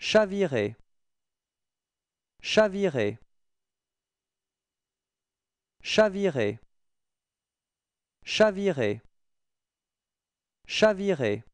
Chavirer. Chavirer. Chavirer. Chavirer. Chavirer.